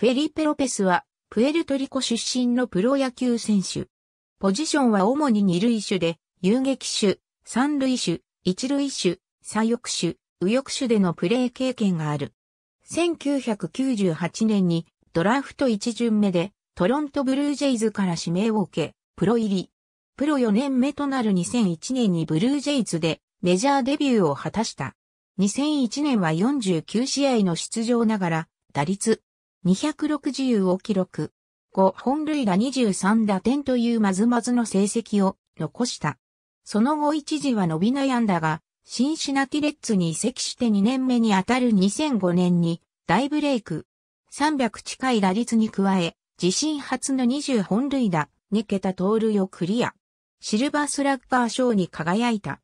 フェリペ・ロペスは、プエルトリコ出身のプロ野球選手。ポジションは主に二塁手で、遊撃手、三塁手、一塁手、左翼手、右翼手でのプレー経験がある。1998年にドラフト1巡目でトロントブルージェイズから指名を受け、プロ入り。プロ4年目となる2001年にブルージェイズでメジャーデビューを果たした。2001年は49試合の出場ながら、打率260を記録。5本塁打23打点というまずまずの成績を残した。その後一時は伸び悩んだが、シンシナティレッツに移籍して2年目にあたる2005年に大ブレイク。300近い打率に加え、自身初の20本塁打、2桁盗塁をクリア。シルバースラッガー賞に輝いた。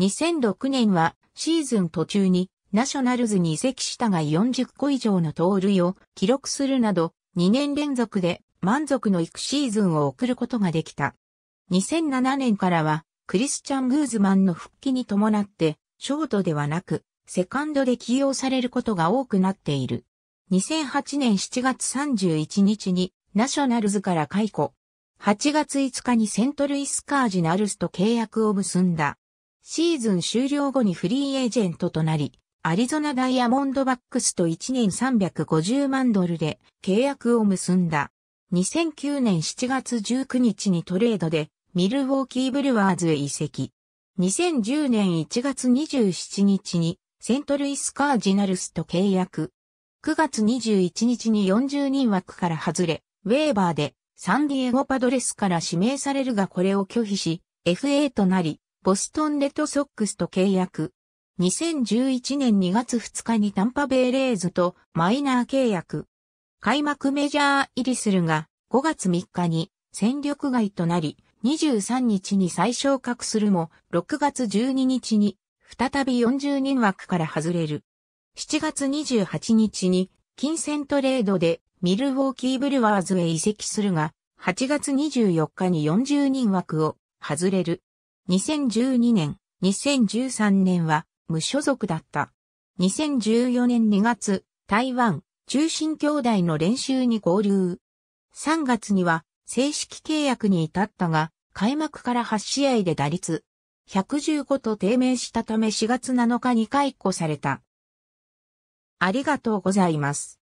2006年はシーズン途中にナショナルズに移籍したが40個以上の盗塁を記録するなど、2年連続で満足のいくシーズンを送ることができた。2007年からは、クリスチャン・グーズマンの復帰に伴って、ショートではなく、セカンドで起用されることが多くなっている。2008年7月31日に、ナショナルズから解雇。8月5日にセントルイスカージナルスと契約を結んだ。シーズン終了後にフリーエージェントとなり、アリゾナダイヤモンドバックスと1年350万ドルで契約を結んだ。2009年7月19日にトレードでミルウォーキーブルワーズへ移籍。2010年1月27日にセントルイスカージナルスと契約。9月21日に40人枠から外れ、ウェーバーでサンディエゴパドレスから指名されるがこれを拒否し、FA となり、ボストンレッドソックスと契約。2011年2月2日にタンパベイレーズとマイナー契約。開幕メジャー入りするが、5月3日に戦力外となり、23日に再昇格するも、6月12日に再び40人枠から外れる。7月28日に金銭トレードでミルウォーキーブルワーズへ移籍するが、8月24日に40人枠を外れる。2012年、2013年は無所属だった。2014年2月、台湾、中心兄弟の練習に合流。3月には正式契約に至ったが、開幕から8試合で打率115と低迷したため4月7日に解雇された。ありがとうございます。